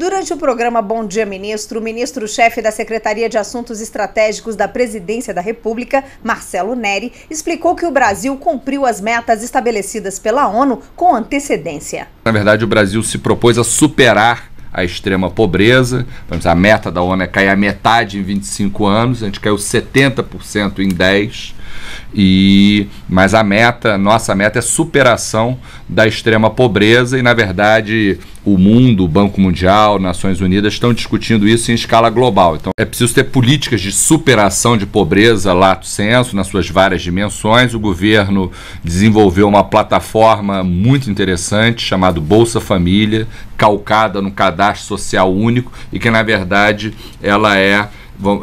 Durante o programa Bom Dia Ministro, o ministro-chefe da Secretaria de Assuntos Estratégicos da Presidência da República, Marcelo Neri, explicou que o Brasil cumpriu as metas estabelecidas pela ONU com antecedência. Na verdade, o Brasil se propôs a superar a extrema pobreza. A meta da ONU é cair a metade em 25 anos, a gente caiu 70% em 10 e mas a meta, nossa meta é superação da extrema pobreza e na verdade o mundo, o Banco Mundial, Nações Unidas estão discutindo isso em escala global. Então é preciso ter políticas de superação de pobreza lato senso nas suas várias dimensões. O governo desenvolveu uma plataforma muito interessante chamada Bolsa Família, calcada no cadastro social único e que na verdade ela é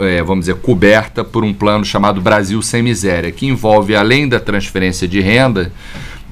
é, vamos dizer, coberta por um plano chamado Brasil Sem Miséria, que envolve, além da transferência de renda,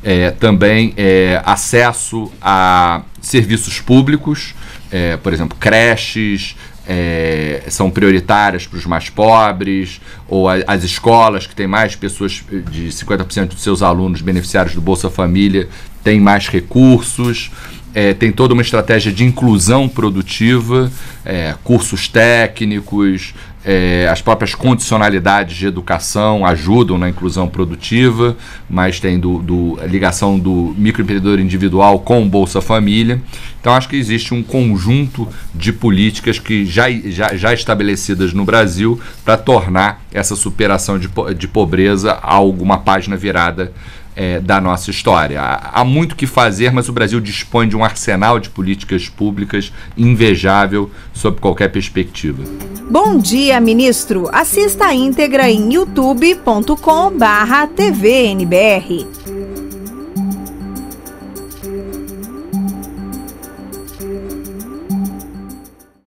é, também é, acesso a serviços públicos, é, por exemplo, creches, é, são prioritárias para os mais pobres, ou a, as escolas que têm mais pessoas, de 50% dos seus alunos beneficiários do Bolsa Família, têm mais recursos. É, tem toda uma estratégia de inclusão produtiva, é, cursos técnicos, é, as próprias condicionalidades de educação ajudam na inclusão produtiva, mas tem do, do a ligação do microempreendedor individual com o Bolsa Família. Então, acho que existe um conjunto de políticas que já, já, já estabelecidas no Brasil para tornar essa superação de, de pobreza alguma página virada é, da nossa história. Há, muito que fazer, mas o Brasil dispõe de um arsenal de políticas públicas invejável sob qualquer perspectiva. Bom dia, ministro. Assista a íntegra em youtube.com/tvnbr.